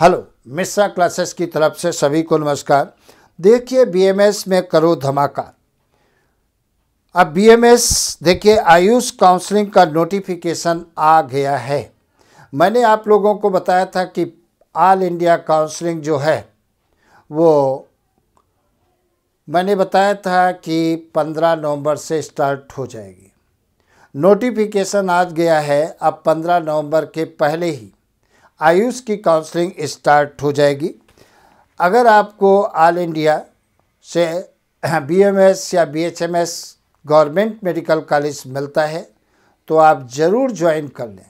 hello Mishra classes की तरफ से सभी को नमस्कार देखिए बीएमएस में करो धमाका अब बीएमएस देखिए आयुष काउंसलिंग का नोटिफिकेशन आ गया है मैंने आप लोगों को बताया था कि ऑल इंडिया काउंसलिंग जो है वो मैंने बताया था कि 15 नवंबर से स्टार्ट हो जाएगी नोटिफिकेशन आज गया है अब 15 नवंबर के पहले ही आयुष की काउंसलिंग स्टार्ट हो जाएगी अगर आपको ऑल इंडिया से बीएमएस या बीएचएमएस गवर्नमेंट मेडिकल कॉलेज मिलता है तो आप ज़रूर ज्वाइन कर लें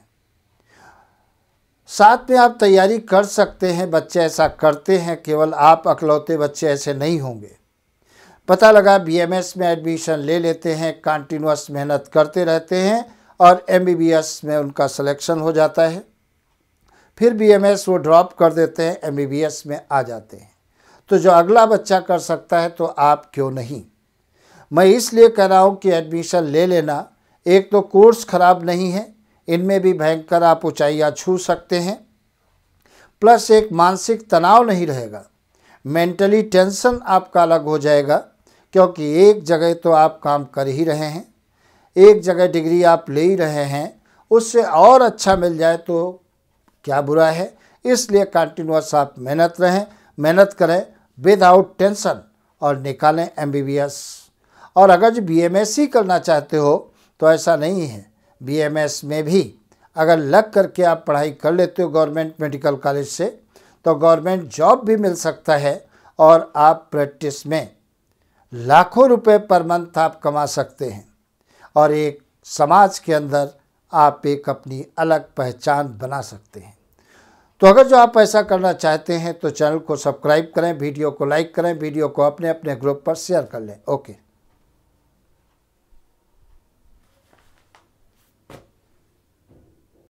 साथ में आप तैयारी कर सकते हैं बच्चे ऐसा करते हैं केवल आप अकलौते बच्चे ऐसे नहीं होंगे पता लगा बीएमएस में एडमिशन ले लेते हैं कंटिन्यूस मेहनत करते रहते हैं और एमबीबीएस में उनका सिलेक्शन हो जाता है फिर बीएमएस वो ड्रॉप कर देते हैं एमबीबीएस में आ जाते हैं तो जो अगला बच्चा कर सकता है तो आप क्यों नहीं मैं इसलिए कह रहा हूँ कि एडमिशन ले लेना एक तो कोर्स ख़राब नहीं है इनमें भी भयंकर आप ऊँचाइयाँ छू सकते हैं प्लस एक मानसिक तनाव नहीं रहेगा मेंटली टेंशन आपका अलग हो जाएगा क्योंकि एक जगह तो आप काम कर ही रहे हैं एक जगह डिग्री आप ले ही रहे हैं उससे और अच्छा मिल जाए तो क्या बुरा है इसलिए कंटिन्यूस आप मेहनत रहें मेहनत करें विदाउट टेंशन और निकालें एम और अगर जो बी करना चाहते हो तो ऐसा नहीं है बी में भी अगर लग करके आप पढ़ाई कर लेते हो गवर्नमेंट मेडिकल कॉलेज से तो गवर्नमेंट जॉब भी मिल सकता है और आप प्रैक्टिस में लाखों रुपए पर मंथ आप कमा सकते हैं और एक समाज के अंदर आप एक अपनी अलग पहचान बना सकते हैं तो अगर जो आप ऐसा करना चाहते हैं तो चैनल को सब्सक्राइब करें वीडियो को लाइक करें वीडियो को अपने अपने ग्रुप पर शेयर कर लें ओके